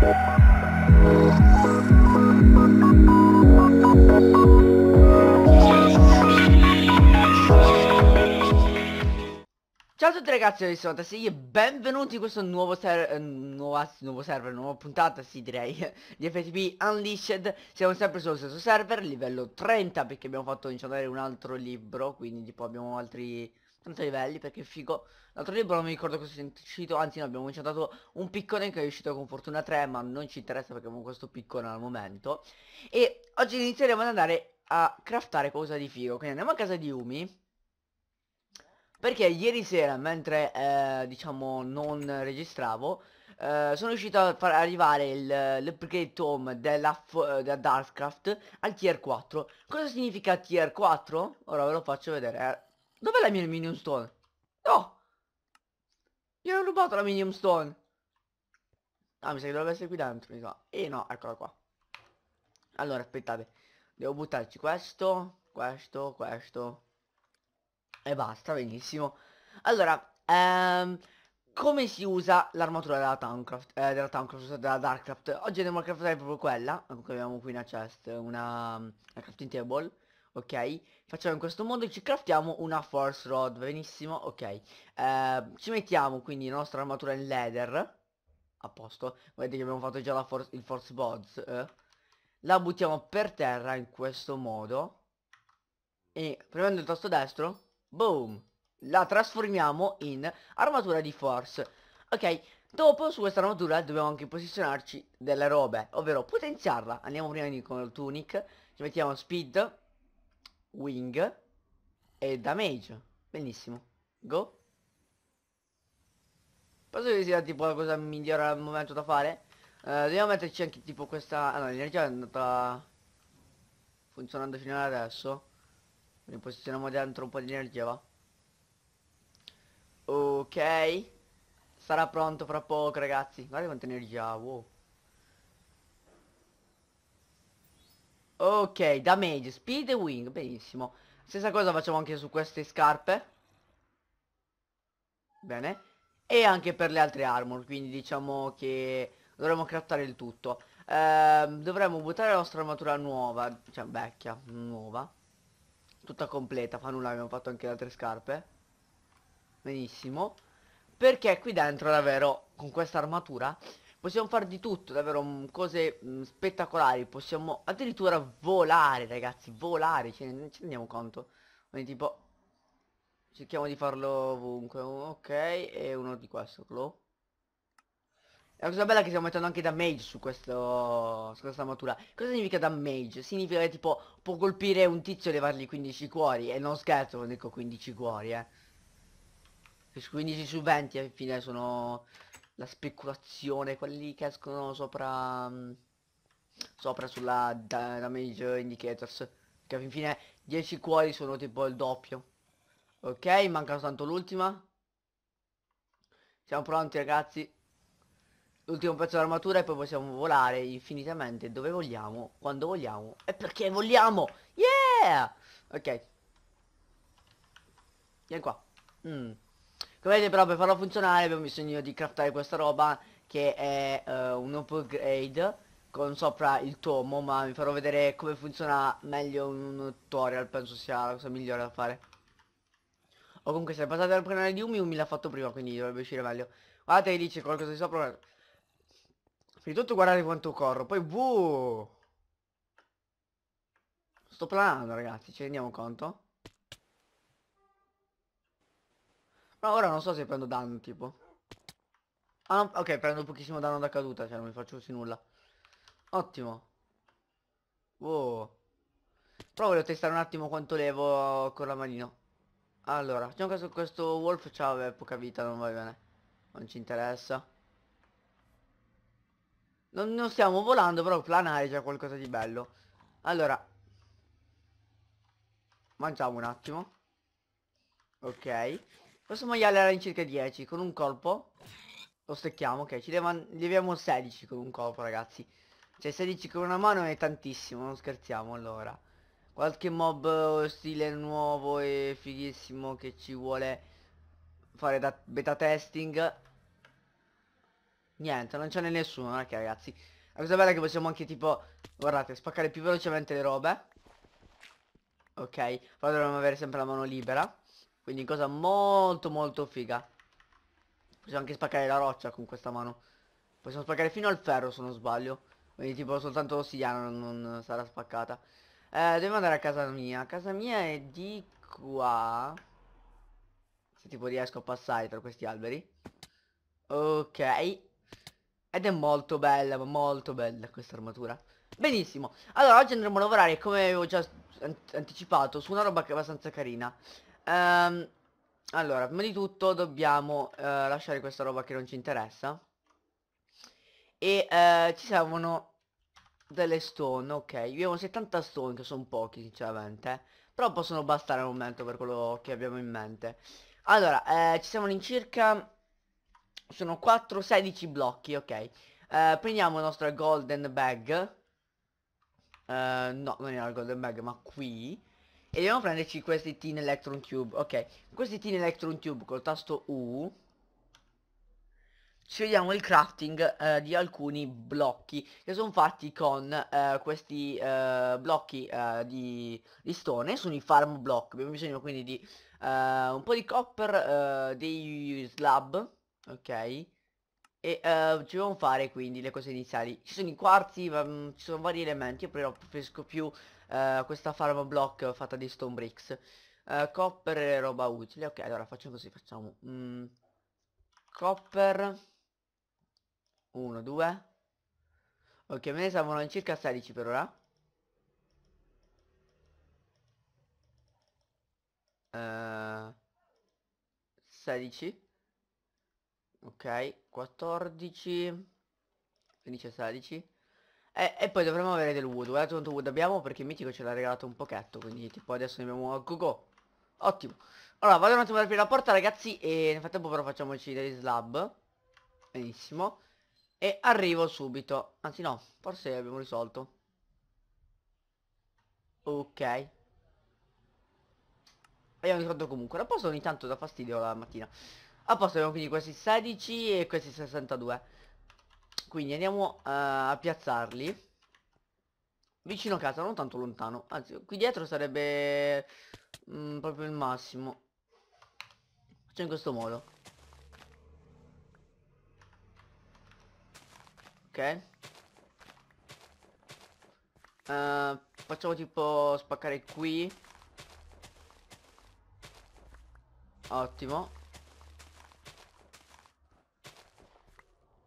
Ciao a tutti ragazzi, io sono Tassi e benvenuti in questo nuovo, ser eh, nuova, nuovo server, nuova puntata, sì direi, di FTP Unleashed Siamo sempre sullo stesso server, livello 30, perché abbiamo fatto incendiare diciamo, un altro libro, quindi tipo abbiamo altri tanti livelli perché è figo l'altro libro non mi ricordo cosa è uscito anzi no abbiamo dato un piccone che è uscito con fortuna 3 ma non ci interessa perché abbiamo questo piccone al momento e oggi inizieremo ad andare a craftare cosa di figo quindi andiamo a casa di Umi perché ieri sera mentre eh, diciamo non registravo eh, sono riuscito a far arrivare l'upgrade home della, della Darkcraft al tier 4 cosa significa tier 4? ora ve lo faccio vedere eh. Dov'è la mia Minion Stone? No! Oh! Gli ho rubato la Minion Stone! Ah, mi sa che dovrebbe essere qui dentro, mi sa. E eh, no, eccola qua. Allora, aspettate. Devo buttarci questo, questo, questo. E basta, benissimo. Allora, ehm, come si usa l'armatura della Towncraft? Eh, della Towncraft, della Darkcraft. Oggi andiamo a craftare proprio quella. Eh, Comunque Abbiamo qui una chest, una, una crafting table ok? Facciamo in questo modo e ci craftiamo una force rod, benissimo, ok. Eh, ci mettiamo quindi la nostra armatura in leather, a posto, vedete che abbiamo fatto già la for il force bods, eh. la buttiamo per terra in questo modo, e premendo il tasto destro, boom, la trasformiamo in armatura di force, ok? Dopo su questa armatura dobbiamo anche posizionarci delle robe, ovvero potenziarla. Andiamo prima con il tunic, ci mettiamo speed, wing e damage. Benissimo. Go. Penso che sia tipo la cosa migliore al momento da fare. Uh, dobbiamo metterci anche tipo questa... Ah no, l'energia è andata funzionando fino ad adesso. Quindi posizioniamo dentro un po' di energia, va. Ok. Sarà pronto fra poco, ragazzi. Guarda quanta energia, wow. Ok, damage, speed e wing, benissimo. Stessa cosa facciamo anche su queste scarpe. Bene. E anche per le altre armor, quindi diciamo che dovremmo craftare il tutto. Ehm, dovremmo buttare la nostra armatura nuova, cioè vecchia, nuova. Tutta completa, fa nulla, abbiamo fatto anche le altre scarpe. Benissimo. Perché qui dentro davvero, con questa armatura, possiamo fare di tutto, davvero mm, cose mh, mm, spettacolari, possiamo addirittura volare ragazzi, volare, ce ne, ce ne diamo conto, quindi tipo cerchiamo di farlo ovunque, ok, e uno di questo, glow. La cosa bella è che stiamo mettendo anche damage su, questo, su questa armatura. Cosa significa damage? Significa che tipo può colpire un tizio e levargli 15 cuori. E non scherzo non dico 15 cuori, eh. 15 su 20 alla fine sono la speculazione, quelli che escono sopra mm, sopra sulla damage indicators che infine 10 cuori sono tipo il doppio ok manca soltanto l'ultima siamo pronti ragazzi l'ultimo pezzo d'armatura e poi possiamo volare infinitamente dove vogliamo quando vogliamo e perché vogliamo yeah ok vieni qua mm. Come vedete però per farlo funzionare abbiamo bisogno di craftare questa roba che è uh, un upgrade con sopra il tomo ma vi farò vedere come funziona meglio un tutorial penso sia la cosa migliore da fare o comunque se passate dal canale di Umi Umi l'ha fatto prima quindi dovrebbe uscire meglio guardate che dice qualcosa di sopra prima di tutto guardate quanto corro poi buh sto planando ragazzi ci rendiamo conto No, ora non so se prendo danno, tipo. Ah, no, ok, prendo pochissimo danno da caduta, cioè non mi faccio così nulla. Ottimo. Wow. Però voglio testare un attimo quanto levo con la manino. Allora, facciamo caso che questo Wolf c'ha vabbè, poca vita, non va bene. Non ci interessa. Non, non stiamo volando, però planare già qualcosa di bello. Allora. Mangiamo un attimo. Ok. Questo maiale era in circa 10 con un colpo. Lo stecchiamo, ok. Ci leviamo 16 con un colpo, ragazzi. Cioè 16 con una mano è tantissimo, non scherziamo allora. Qualche mob eh, stile nuovo e fighissimo che ci vuole fare da beta testing. Niente, non ce n'è nessuno, ok ragazzi. La cosa bella è che possiamo anche tipo, guardate, spaccare più velocemente le robe. Ok, però dovremmo avere sempre la mano libera. Quindi cosa molto molto figa Possiamo anche spaccare la roccia con questa mano Possiamo spaccare fino al ferro se non sbaglio Quindi tipo soltanto l'ossidiana non sarà spaccata eh, Dobbiamo andare a casa mia Casa mia è di qua Se tipo riesco a passare tra questi alberi Ok ed è molto bella, molto bella questa armatura. Benissimo. Allora, oggi andremo a lavorare, come avevo già anticipato, su una roba che è abbastanza carina. Um, allora, prima di tutto dobbiamo uh, lasciare questa roba che non ci interessa. E uh, ci servono delle stone, ok. Abbiamo 70 stone, che sono pochi sinceramente. Però possono bastare al momento per quello che abbiamo in mente. Allora, eh, ci servono in circa... Sono 4, 16 blocchi, ok. Eh, prendiamo la nostra golden bag. Eh, no, non era la golden bag, ma qui. E dobbiamo prenderci questi tin electron Cube Ok Questi tin electron Cube col tasto U ci vediamo il crafting eh, di alcuni blocchi che sono fatti con eh, questi eh, blocchi eh, di, di, stone, sono i farm block, abbiamo bisogno quindi di eh, un po' di copper, eh, dei slab, ok? E ci dobbiamo fare quindi le cose iniziali, ci sono i quarti, mh, mm, ci sono vari elementi, io però preferisco più eh, questa farm block fatta di stone bricks eh, copper e roba utile ok allora facciamo così facciamo mm, copper 1 2 ok me ne servono circa 16 per ora Uh, eh, 16 ok 14 15 16 e, e poi dovremmo avere del wood. Guardate eh, quanto wood abbiamo perché Mitico ce l'ha regalato un pochetto. Quindi tipo adesso ne abbiamo a go, go Ottimo. Allora, vado un attimo ad aprire la porta ragazzi e nel frattempo però facciamoci degli slab. Benissimo. E arrivo subito. Anzi no, forse abbiamo risolto. Ok. Abbiamo risolto comunque. La posto ogni tanto da fastidio la mattina. A posto abbiamo quindi questi 16 e questi 62. Quindi andiamo uh, a piazzarli Vicino a casa, non tanto lontano Anzi, qui dietro sarebbe mh, mm, proprio il massimo facciamo in questo modo Ok uh, Facciamo tipo spaccare qui Ottimo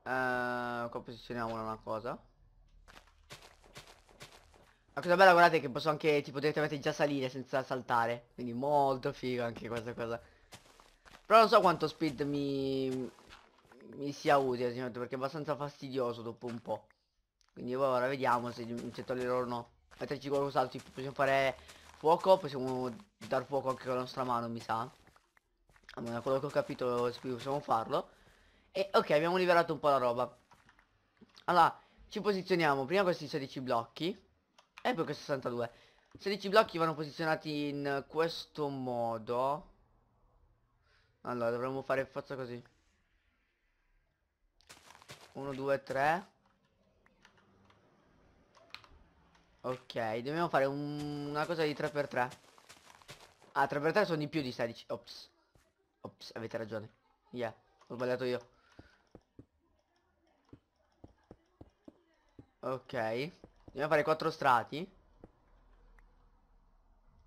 Uh, eh, qua posizioniamola una cosa. La cosa bella guardate che posso anche tipo direttamente già salire senza saltare. Quindi molto figo anche questa cosa. Però non so quanto speed mi, mi sia utile perché è abbastanza fastidioso dopo un po'. Quindi ora vediamo se, se toglierò o no. Metterci qualcos'altro, possiamo fare fuoco, possiamo dar fuoco anche con la nostra mano mi sa. Allora, quello che ho capito possiamo farlo. E ok, abbiamo liberato un po' la roba. Allora, ci posizioniamo prima questi 16 blocchi. E poi questi 62. 16 blocchi vanno posizionati in questo modo. Allora, dovremmo fare forza così. 1, 2, 3. Ok, dobbiamo fare un, una cosa di 3x3. Ah, 3x3 sono di più di 16. Ops. Ops, avete ragione. Yeah, ho sbagliato io. Ok. Dobbiamo fare 4 strati.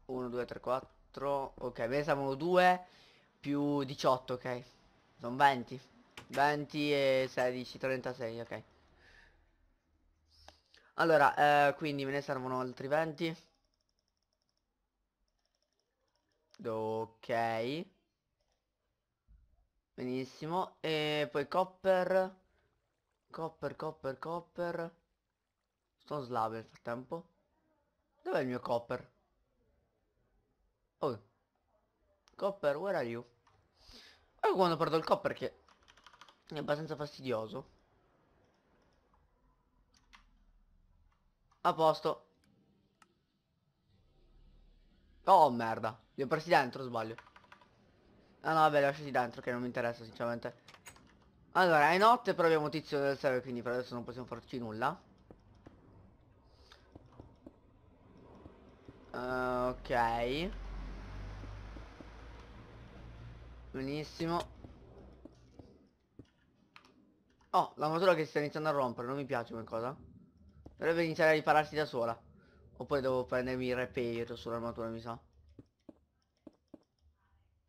1, 2, 3, 4. Ok, me ne servono 2 più 18, ok. Sono 20. 20 e 16, 36, ok. Allora, eh, quindi me ne servono altri 20. Ok. Benissimo. E poi copper. Copper, copper, copper. Sono slave nel frattempo. Dov'è il mio copper? Oh. Copper, where are you? Ecco quando perdo il copper che è abbastanza fastidioso. A posto. Oh merda. Li ho presi dentro sbaglio. Ah no vabbè li ho lasciati dentro che non mi interessa sinceramente. Allora è notte però abbiamo tizio del server quindi per adesso non possiamo farci nulla. Uh, ok Benissimo Oh, la motora che sta iniziando a rompere, non mi piace qualcosa. Dovrebbe iniziare a ripararsi da sola Oppure devo prendermi il repair sull'armatura mi sa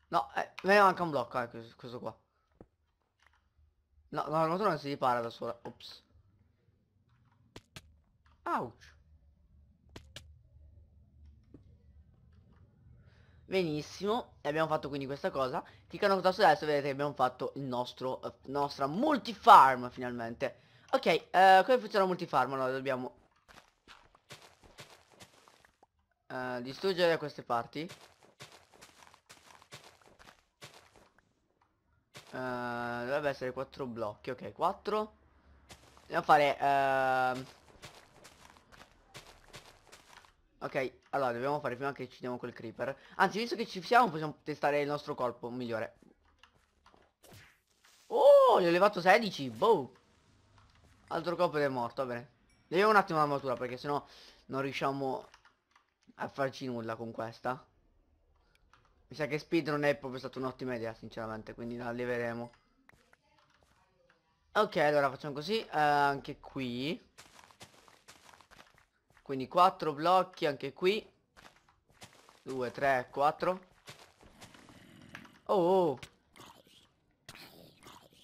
No, eh, me ne manca un blocco, eh, questo, questo qua No, l'armatura non si ripara da sola Ops Ouch Benissimo, abbiamo fatto quindi questa cosa. Cliccando con tasto destro vedete che abbiamo fatto il nostro, eh, nostra multifarm finalmente. Ok, eh, come funziona multifarm? Allora dobbiamo eh, distruggere queste parti. Eh, dovrebbe essere 4 blocchi, ok, 4. Dobbiamo fare... Ehm, Ok, allora dobbiamo fare prima che uccidiamo quel creeper. Anzi, visto che ci siamo possiamo testare il nostro colpo migliore. Oh, gli ho levato 16, boh. Altro colpo ed è morto, va bene. Leviamo un attimo l'armatura perché sennò non riusciamo a farci nulla con questa. Mi sa che speed non è proprio stata un'ottima idea, sinceramente, quindi la leveremo. Ok, allora facciamo così, uh, anche qui. Quindi 4 blocchi anche qui 2, 3, 4 Oh, oh.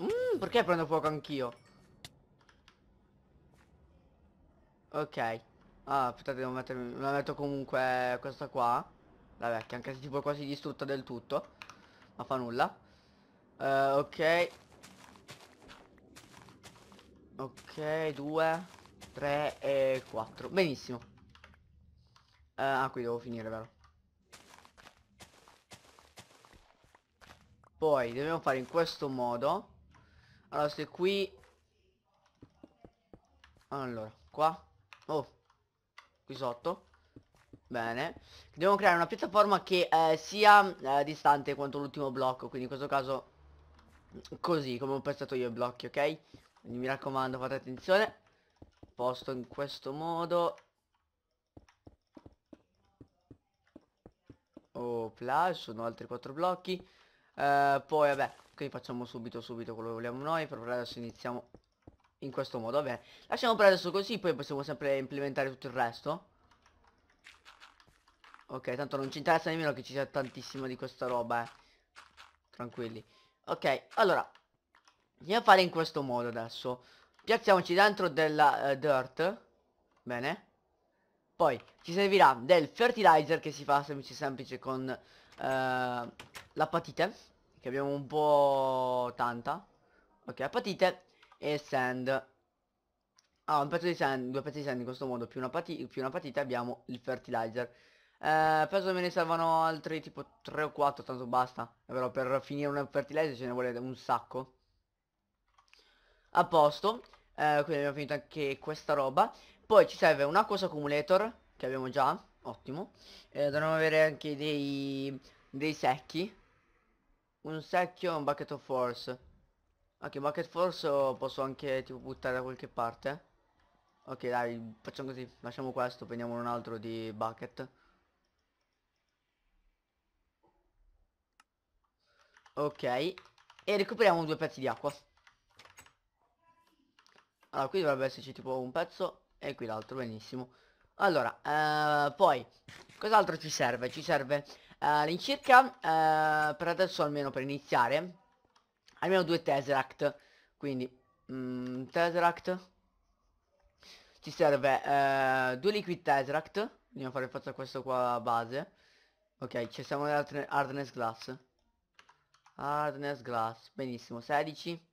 Mm, Perché prendo fuoco anch'io? Ok Ah, aspettate, devo mettermi La metto comunque questa qua La vecchia, anche se tipo quasi distrutta del tutto Ma fa nulla uh, Ok Ok, due 3 e 4. Benissimo. Eh, ah, qui devo finire, vero? Poi dobbiamo fare in questo modo. Allora, se qui... Allora, qua. Oh, qui sotto. Bene. Dobbiamo creare una piattaforma che eh, sia eh, distante quanto l'ultimo blocco. Quindi in questo caso così, come ho pensato io i blocchi, ok? Quindi mi raccomando, fate attenzione posto in questo modo oh plus sono altri quattro blocchi eh, poi vabbè quindi facciamo subito subito quello che vogliamo noi però adesso iniziamo in questo modo vabbè lasciamo per adesso così poi possiamo sempre implementare tutto il resto ok tanto non ci interessa nemmeno che ci sia tantissima di questa roba eh. tranquilli ok allora andiamo a fare in questo modo adesso piazziamoci dentro della eh, dirt bene poi ci servirà del fertilizer che si fa semplice semplice con eh, la che abbiamo un po' tanta ok apatite e sand ah un pezzo di sand due pezzi di sand in questo modo più una, pati più una patite abbiamo il fertilizer eh, penso me ne servano altri tipo 3 o 4 tanto basta però per finire un fertilizer ce ne vuole un sacco a posto eh, quindi abbiamo finito anche questa roba poi ci serve un Aquos Accumulator che abbiamo già ottimo eh, dovremmo avere anche dei dei secchi un secchio e un bucket of force ok bucket force posso anche tipo buttare da qualche parte ok dai facciamo così lasciamo questo prendiamo un altro di bucket ok e recuperiamo due pezzi di acqua allora qui dovrebbe esserci tipo un pezzo e qui l'altro, benissimo. Allora, eh, poi, cos'altro ci serve? Ci serve eh, all'incirca, eh, per adesso almeno per iniziare, almeno due Tesseract. Quindi, mm, Tesseract. Ci serve eh, due Liquid Tesseract. Andiamo a fare forza questo qua base. Ok, ci siamo nell'Hardness Glass. Hardness Glass, benissimo, 16.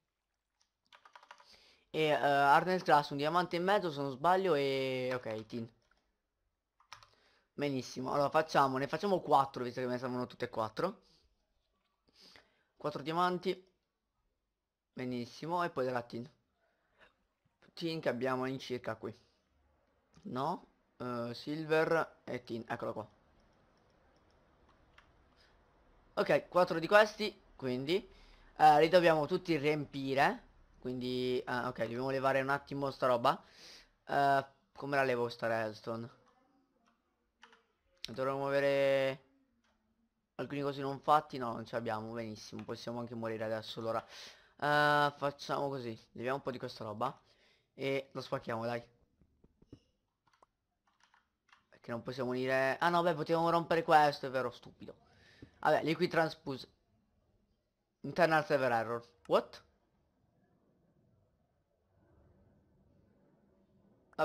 E uh, eh, Arnel Class un diamante in mezzo se non sbaglio e... Ok, tin. Benissimo, allora facciamo, ne facciamo 4 visto che me ne servono tutte e 4. 4 diamanti. Benissimo, e poi della tin. Tin che abbiamo all'incirca qui. No? Uh, silver e tin, eccolo qua. Ok, 4 di questi, quindi eh, li dobbiamo tutti riempire quindi, ah, ok, dobbiamo levare un attimo sta roba. Uh, come la levo sta redstone? Dovremmo avere alcuni cose non fatti, no, non ce l'abbiamo, benissimo, possiamo anche morire adesso, allora. Uh, facciamo così, leviamo un po' di questa roba e lo spacchiamo, dai. Perché non possiamo unire... Ah no, beh, potevamo rompere questo, è vero, stupido. Vabbè, liquid transpose. Internal server error. What?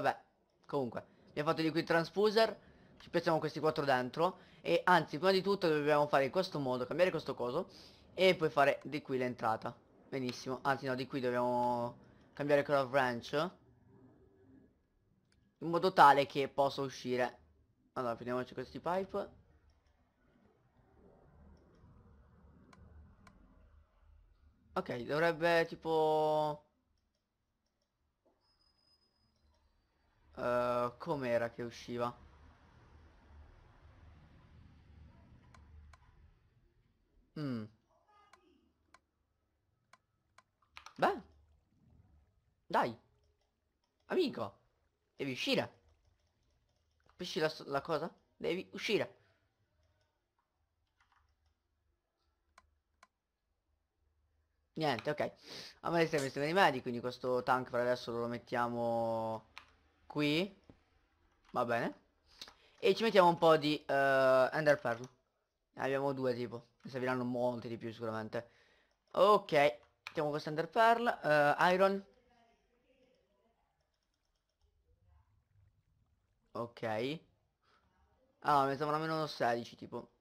Vabbè, comunque. Abbiamo fatto di qui il transposer. Ci piazziamo questi quattro dentro. E anzi, prima di tutto dobbiamo fare in questo modo, cambiare questo coso. E poi fare di qui l'entrata. Benissimo. Anzi no, di qui dobbiamo cambiare quella branch. In modo tale che possa uscire. Allora, prendiamoci questi pipe. Ok, dovrebbe tipo Uh, Com'era che usciva? Mm. Beh. Dai. Amico. Devi uscire. Capisci la, la cosa? Devi uscire. Niente, ok. A me si è messo di medi, quindi questo tank per adesso lo mettiamo qui Va bene E ci mettiamo un po' di uh, Ender Pearl Ne abbiamo due tipo Ne serviranno molti di più sicuramente Ok Mettiamo questo Ender Pearl uh, Iron Ok Ah, mi sembra meno 16 tipo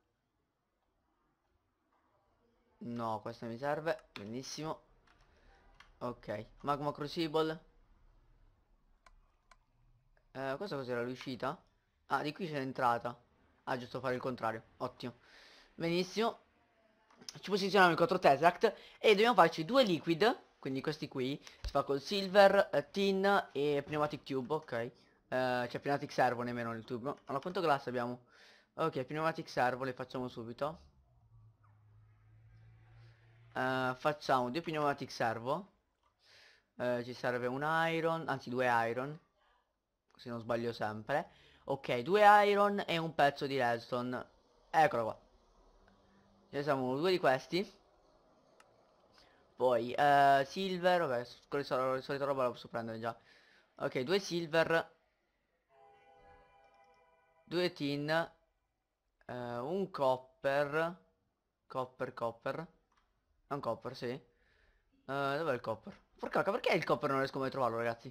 No, questo mi serve Benissimo Ok Magma Crucible eh, cosa cos'era l'uscita? Ah, di qui c'è l'entrata. Ah, giusto fare il contrario. Ottimo. Benissimo. Ci posizioniamo in 4 Tesseract e dobbiamo farci due liquid, quindi questi qui. Si fa col silver, eh, tin e pneumatic tube, ok. Eh, cioè pneumatic servo nemmeno nel tubo. Allora quanto glass abbiamo? Ok, pneumatic servo le facciamo subito. Uh, facciamo due pneumatic servo uh, ci serve un iron anzi due iron se non sbaglio sempre. Ok, due iron e un pezzo di redstone. Eccolo qua. Ne siamo due di questi. Poi, uh, silver, vabbè, con la sol solita roba la posso prendere già. Ok, due silver. Due tin. Uh, un copper. Copper, copper. Un copper, sì. Uh, Dov'è il copper? Porca, perché il copper non riesco mai a trovarlo, ragazzi?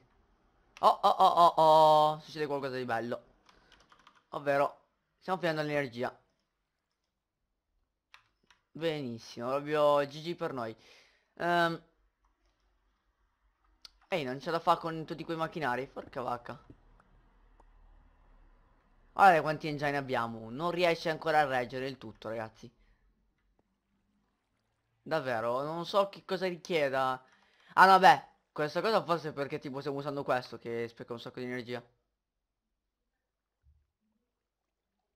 Oh oh oh oh oh Succede qualcosa di bello Ovvero Stiamo finendo l'energia Benissimo Proprio GG per noi um, Ehi non c'è da fare con tutti quei macchinari Porca vacca Guarda quanti engine abbiamo Non riesce ancora a reggere il tutto ragazzi Davvero Non so che cosa richieda Ah no beh questa cosa forse è perché tipo stiamo usando questo che specca un sacco di energia.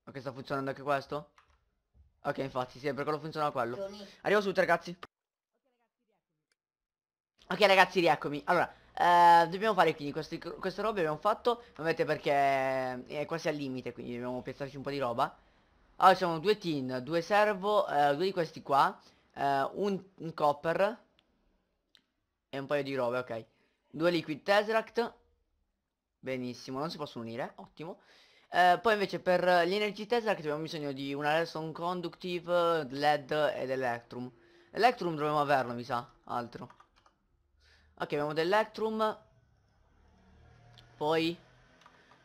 Ok, sta funzionando anche questo? Ok, infatti, sì, per quello funziona quello. Arrivo subito, ragazzi. Ok, ragazzi, rieccomi. Allora, eh, dobbiamo fare quindi questi, queste robe abbiamo fatto. Ovviamente perché è quasi al limite, quindi dobbiamo piazzarci un po' di roba. Allora, ci sono due tin, due servo, eh, due di questi qua, eh, un, un copper, e un paio di robe, ok. Due liquid tesseract. Benissimo, non si possono unire, ottimo. Eh, poi invece per gli energy tesseract abbiamo bisogno di una redstone conductive, led ed electrum. Electrum dovremmo averlo, mi sa, altro. Ok, abbiamo dell'electrum. Poi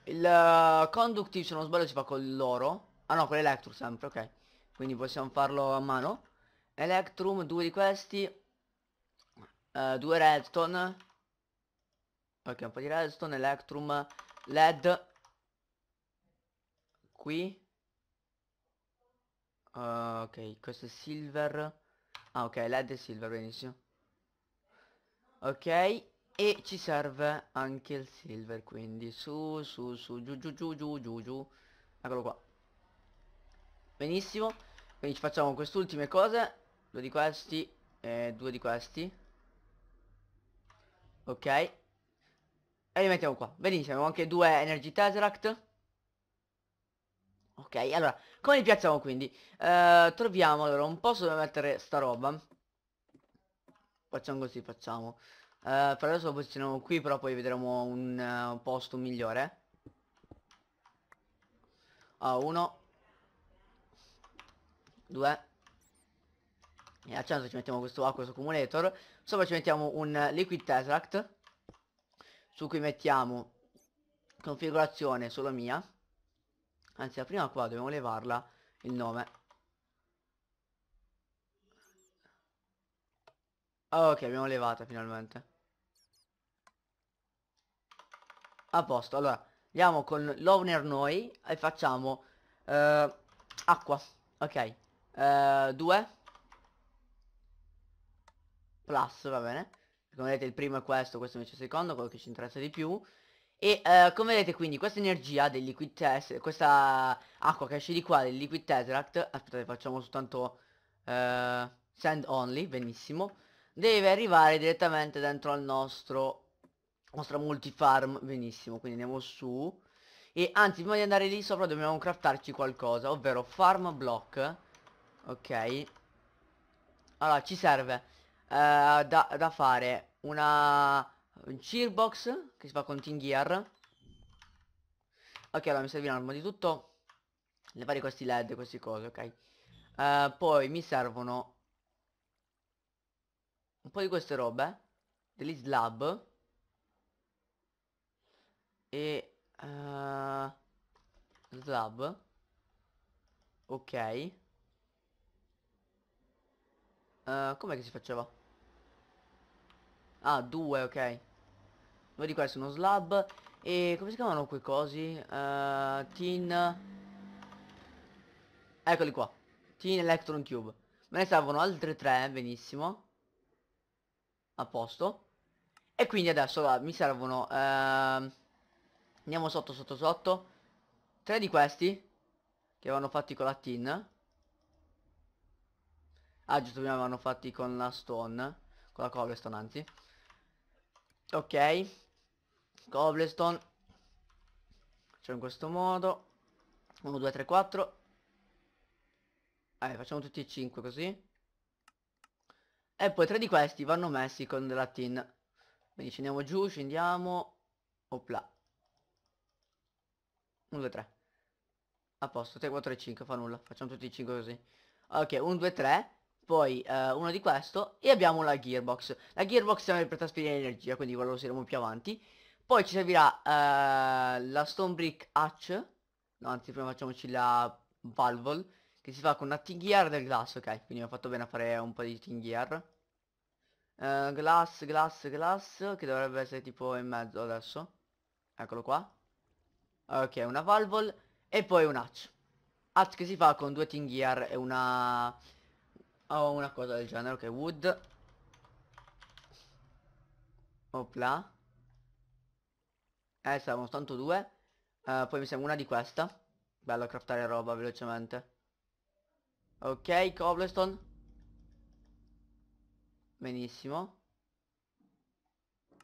il uh, conductive, se non sbaglio, si fa con l'oro. Ah no, con l'electrum sempre, ok. Quindi possiamo farlo a mano. Electrum, due di questi eh, due redstone ok un po' di redstone electrum led qui uh, ok questo è silver ah ok led e silver benissimo ok e ci serve anche il silver quindi su su su giù giù giù giù giù giù eccolo qua benissimo quindi ci facciamo quest'ultime cose due di questi e due di questi Ok. E li mettiamo qua. Benissimo, abbiamo anche due Energy Tesseract. Ok, allora, come li piazziamo quindi? Eh, troviamo, allora, un posto dove mettere sta roba. Facciamo così, facciamo. Eh, per adesso lo posizioniamo qui, però poi vedremo un, uh, posto migliore. Ah, uno. Due e al centro ci mettiamo questo acqua su accumulator sopra ci mettiamo un liquid tesseract su cui mettiamo configurazione solo mia anzi la prima qua dobbiamo levarla il nome ok abbiamo levata finalmente a posto allora andiamo con l'owner noi e facciamo uh, acqua ok 2 uh, eh, Plus, va bene. Come vedete il primo è questo, questo invece è il secondo, quello che ci interessa di più. E eh, come vedete quindi questa energia del liquid test, questa acqua che esce di qua del liquid tesseract, aspettate facciamo soltanto eh, send only, benissimo, deve arrivare direttamente dentro al nostro nostra multifarm, benissimo, quindi andiamo su e anzi prima di andare lì sopra dobbiamo craftarci qualcosa, ovvero farm block, ok, allora ci serve eh, da, da, fare una un cheerbox che si fa con team gear ok allora mi serviranno di tutto le varie questi led queste cose ok uh, poi mi servono un po' di queste robe degli slab e uh, slab ok uh, com'è che si faceva Ah, due, ok. Due di questi, uno slab. E come si chiamano quei cosi? Uh, tin... Eccoli qua. Tin Electron Cube. Me ne servono altre tre, benissimo. A posto. E quindi adesso va, mi servono... Uh, andiamo sotto, sotto, sotto. Tre di questi. Che vanno fatti con la tin. Ah, giusto, prima vanno fatti con la stone. Con la cobblestone, anzi ok cobblestone facciamo in questo modo 1 2 3 4 eh, facciamo tutti e 5 così e poi tre di questi vanno messi con della tin quindi scendiamo giù scendiamo opla 1 2 3 a posto 3 4 e 5 fa nulla facciamo tutti e 5 così ok 1 2 3 poi eh, uno di questo e abbiamo la gearbox. La gearbox serve per trasferire energia, quindi quello lo useremo più avanti. Poi ci servirà eh, la stone brick hatch, no anzi prima facciamoci la valvol, che si fa con una tingear del glass, ok, quindi ho fatto bene a fare un po' di tingear. Uh, eh, glass, glass, glass, che dovrebbe essere tipo in mezzo adesso. Eccolo qua. Ok, una valvol e poi un hatch. Hatch che si fa con due tingear e una o una cosa del genere ok wood opla eh siamo soltanto due uh, poi mi sembra una di questa bello craftare roba velocemente ok cobblestone benissimo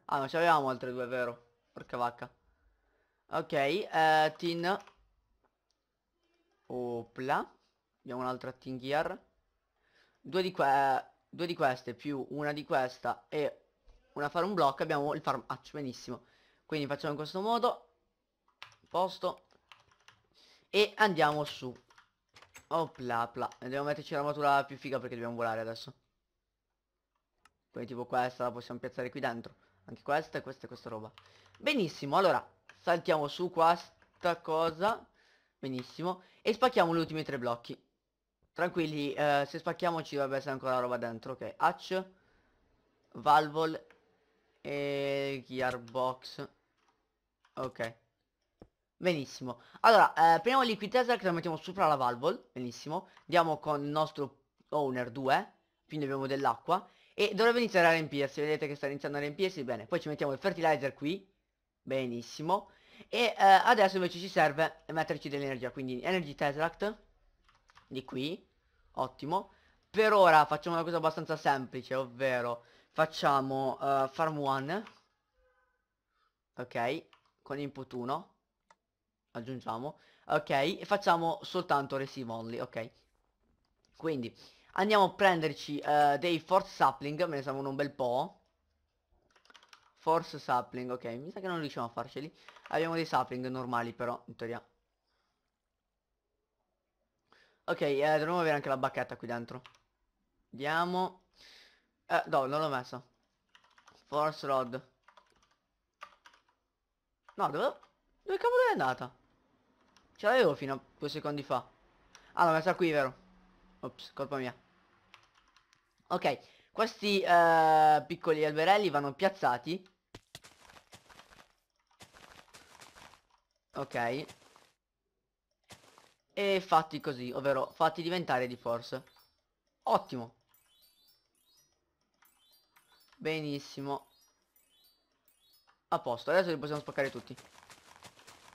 ah non ce avevamo altre due vero porca vacca ok eh, tin opla abbiamo un'altra tin gear due di, due di queste più una di questa e una farm block abbiamo il farm hatch benissimo quindi facciamo in questo modo posto e andiamo su opla pla dobbiamo metterci l'armatura più figa perché dobbiamo volare adesso quindi tipo questa la possiamo piazzare qui dentro anche questa e questa e questa roba benissimo allora saltiamo su questa cosa benissimo e spacchiamo gli ultimi tre blocchi Tranquilli, eh, se ci dovrebbe essere ancora roba dentro, ok. Hatch, Valvol e Gearbox. Ok. Benissimo. Allora, eh, prendiamo il tesla che lo mettiamo sopra la Valvol, benissimo. Andiamo con il nostro Owner 2, quindi abbiamo dell'acqua. E dovrebbe iniziare a riempirsi, vedete che sta iniziando a riempirsi, bene. Poi ci mettiamo il fertilizer qui, benissimo. E eh, adesso invece ci serve metterci dell'energia, quindi Energy tesla di qui ottimo. Per ora facciamo una cosa abbastanza semplice, ovvero facciamo uh, farm 1, ok, con input 1, aggiungiamo, ok, e facciamo soltanto receive only, ok. Quindi andiamo a prenderci uh, dei force sapling, me ne servono un bel po'. Force sapling, ok, mi sa che non riusciamo a farceli. Abbiamo dei sapling normali però, in teoria. Ok, eh, dovremmo avere anche la bacchetta qui dentro. Vediamo. Eh, no, non l'ho messo. Force rod. No, dove... Dove cavolo è andata? Ce l'avevo fino a due secondi fa. Ah, l'ho messa qui, vero? Ops, colpa mia. Ok, questi eh, piccoli alberelli vanno piazzati. Ok e fatti così, ovvero fatti diventare di force. Ottimo. Benissimo. A posto, adesso li possiamo spaccare tutti.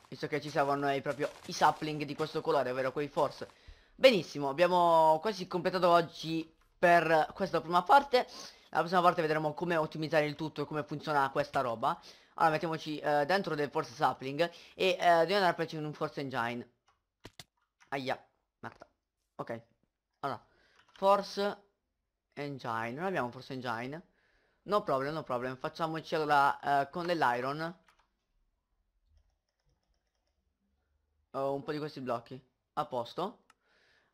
Visto che ci servono eh, proprio i sapling di questo colore, ovvero quei force. Benissimo, abbiamo quasi completato oggi per questa prima parte. La prossima parte vedremo come ottimizzare il tutto e come funziona questa roba. Allora mettiamoci eh, dentro del force sapling e eh, dobbiamo andarci in un force engine. Aia, merda. Ok. Allora, force engine. Non abbiamo force engine. No problem, no problem. Facciamoci allora eh, con dell'iron. Oh, un po' di questi blocchi. A posto.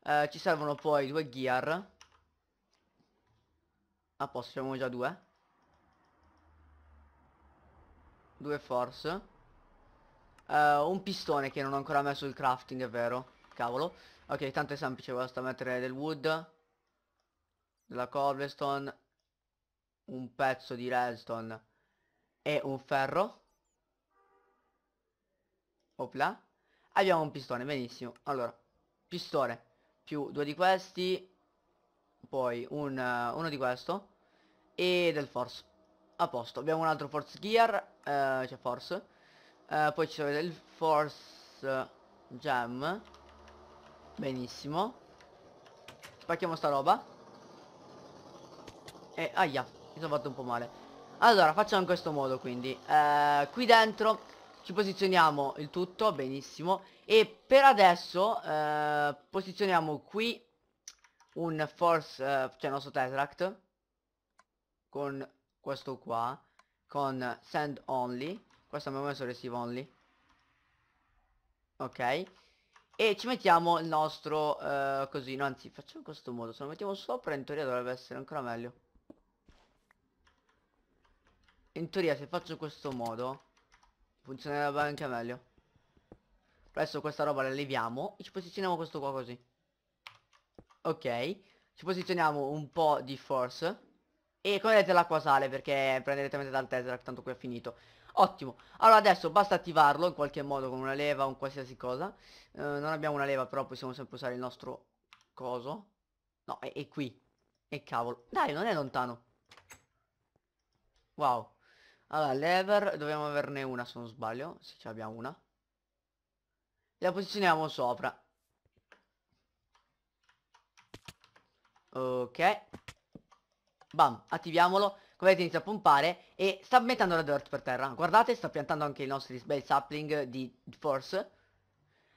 Eh, ci servono poi due gear. A posto, abbiamo già due. Due force. Eh, un pistone che non ho ancora messo il crafting, è vero cavolo Ok tanto è semplice basta mettere del wood Della cobblestone Un pezzo di redstone E un ferro Opla Abbiamo un pistone benissimo Allora pistone più due di questi Poi un, uh, uno di questo E del force A posto abbiamo un altro force gear uh, Cioè force uh, Poi ci sono del force eh, gem Benissimo Spacchiamo sta roba E aia Mi sono fatto un po' male Allora facciamo in questo modo quindi eh, Qui dentro ci posizioniamo il tutto Benissimo E per adesso eh, Posizioniamo qui Un force eh, Cioè il nostro tesseract Con questo qua Con send only Questo mi ha messo receive only Ok e ci mettiamo il nostro eh, così, no anzi facciamo in questo modo, se lo mettiamo sopra in teoria dovrebbe essere ancora meglio. In teoria se faccio in questo modo funzionerebbe anche meglio. Adesso questa roba la leviamo e ci posizioniamo questo qua così. Ok, ci posizioniamo un po' di force. E come vedete l'acqua sale perché prende direttamente dal Tesseract, tanto qui è finito. Ottimo Allora adesso basta attivarlo in qualche modo con una leva o un qualsiasi cosa eh, Non abbiamo una leva però possiamo sempre usare il nostro coso No è, è qui E cavolo Dai non è lontano Wow Allora lever dobbiamo averne una se non sbaglio Se ce l'abbiamo una La posizioniamo sopra Ok Bam, attiviamolo come vedete inizia a pompare e sta mettendo la dirt per terra. Guardate, sta piantando anche i nostri bel sapling di force.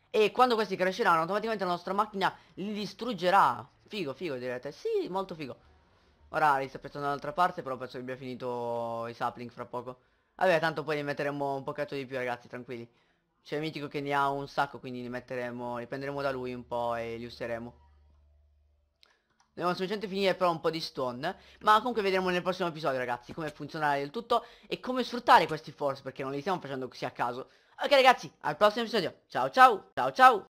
E quando questi cresceranno, automaticamente la nostra macchina li distruggerà. Figo, figo direte. Sì, molto figo. Ora li sta piantando dall'altra parte, però penso che abbia finito i sapling fra poco. Vabbè, tanto poi ne metteremo un pochetto di più, ragazzi, tranquilli. C'è Mitico che ne ha un sacco, quindi li metteremo, li prenderemo da lui un po' e li useremo. Dobbiamo semplicemente finire però un po' di stone Ma comunque vedremo nel prossimo episodio ragazzi Come funzionare del tutto E come sfruttare questi force Perché non li stiamo facendo così a caso Ok ragazzi, al prossimo episodio Ciao ciao, ciao ciao